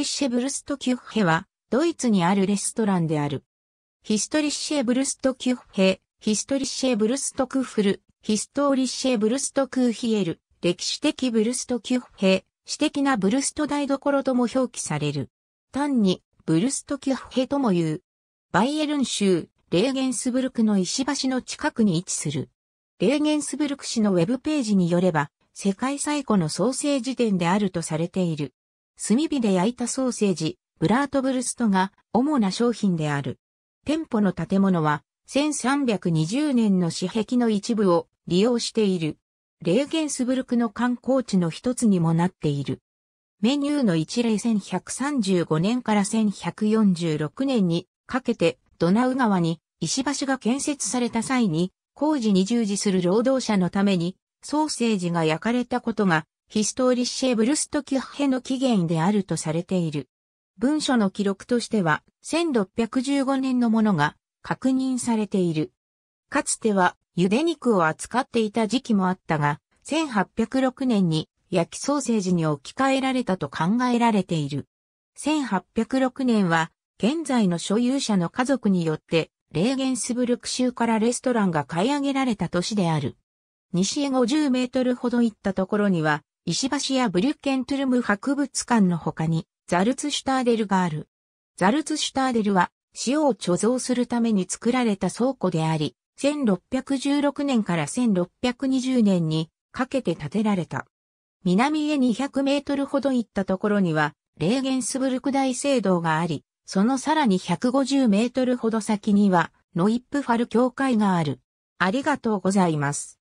リッシェブルストキュッヘは、ドイツにあるレストランである。ヒストリッシェブルストキュッヘ、ヒストリッシェブルストクッフル、ヒストーリッシェブルストクーヒエル、歴史的ブルストキュッヘ、史的なブルスト台所とも表記される。単に、ブルストキュッヘとも言う。バイエルン州、レーゲンスブルクの石橋の近くに位置する。レーゲンスブルク市のウェブページによれば、世界最古の創生時点であるとされている。炭火で焼いたソーセージ、ブラートブルストが主な商品である。店舗の建物は1320年の紙壁の一部を利用している。レーゲンスブルクの観光地の一つにもなっている。メニューの一例1135年から1146年にかけてドナウ川に石橋が建設された際に工事に従事する労働者のためにソーセージが焼かれたことがヒストーリッシェ・ブルスト・キュッヘの起源であるとされている。文書の記録としては、1615年のものが確認されている。かつては、茹で肉を扱っていた時期もあったが、1806年に焼きソーセージに置き換えられたと考えられている。1806年は、現在の所有者の家族によって、レーゲンスブルク州からレストランが買い上げられた年である。西へ50メートルほど行ったところには、石橋やブリュッケントゥルム博物館の他に、ザルツシュターデルがある。ザルツシュターデルは、塩を貯蔵するために作られた倉庫であり、1616年から1620年にかけて建てられた。南へ200メートルほど行ったところには、レーゲンスブルク大聖堂があり、そのさらに150メートルほど先には、ノイップファル教会がある。ありがとうございます。